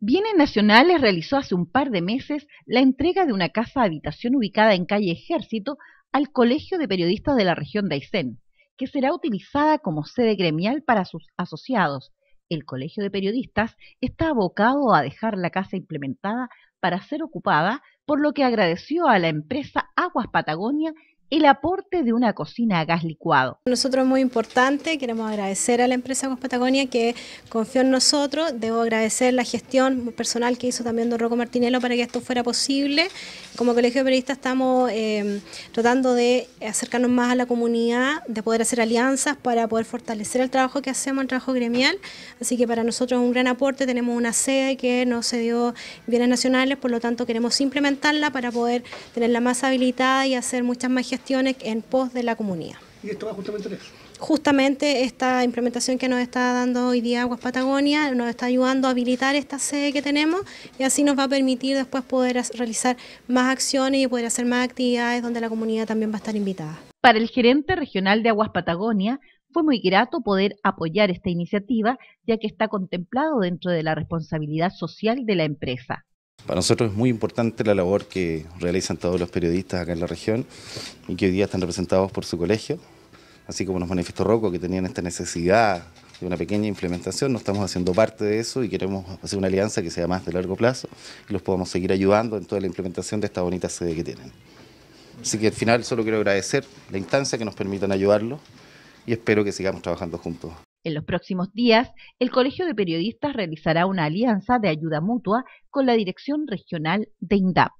Bienes Nacionales realizó hace un par de meses la entrega de una casa habitación ubicada en calle Ejército al Colegio de Periodistas de la región de Aysén, que será utilizada como sede gremial para sus asociados. El Colegio de Periodistas está abocado a dejar la casa implementada para ser ocupada por lo que agradeció a la empresa Aguas Patagonia el aporte de una cocina a gas licuado. Nosotros es muy importante, queremos agradecer a la empresa Aguas Patagonia que confió en nosotros, debo agradecer la gestión personal que hizo también don Rocco Martinello para que esto fuera posible. Como Colegio de Periodistas estamos em, tratando de acercarnos más a la comunidad, de poder hacer alianzas para poder fortalecer el trabajo que hacemos, el trabajo gremial, así que para nosotros es un gran aporte, tenemos una sede que no se dio bienes nacionales, por lo tanto queremos simplemente para poder tenerla más habilitada y hacer muchas más gestiones en pos de la comunidad. ¿Y esto va justamente eso? Justamente esta implementación que nos está dando hoy día Aguas Patagonia nos está ayudando a habilitar esta sede que tenemos y así nos va a permitir después poder realizar más acciones y poder hacer más actividades donde la comunidad también va a estar invitada. Para el gerente regional de Aguas Patagonia, fue muy grato poder apoyar esta iniciativa, ya que está contemplado dentro de la responsabilidad social de la empresa. Para nosotros es muy importante la labor que realizan todos los periodistas acá en la región y que hoy día están representados por su colegio, así como nos manifestó Rocco que tenían esta necesidad de una pequeña implementación, no estamos haciendo parte de eso y queremos hacer una alianza que sea más de largo plazo y los podamos seguir ayudando en toda la implementación de esta bonita sede que tienen. Así que al final solo quiero agradecer la instancia que nos permitan ayudarlos y espero que sigamos trabajando juntos. En los próximos días, el Colegio de Periodistas realizará una alianza de ayuda mutua con la Dirección Regional de INDAP.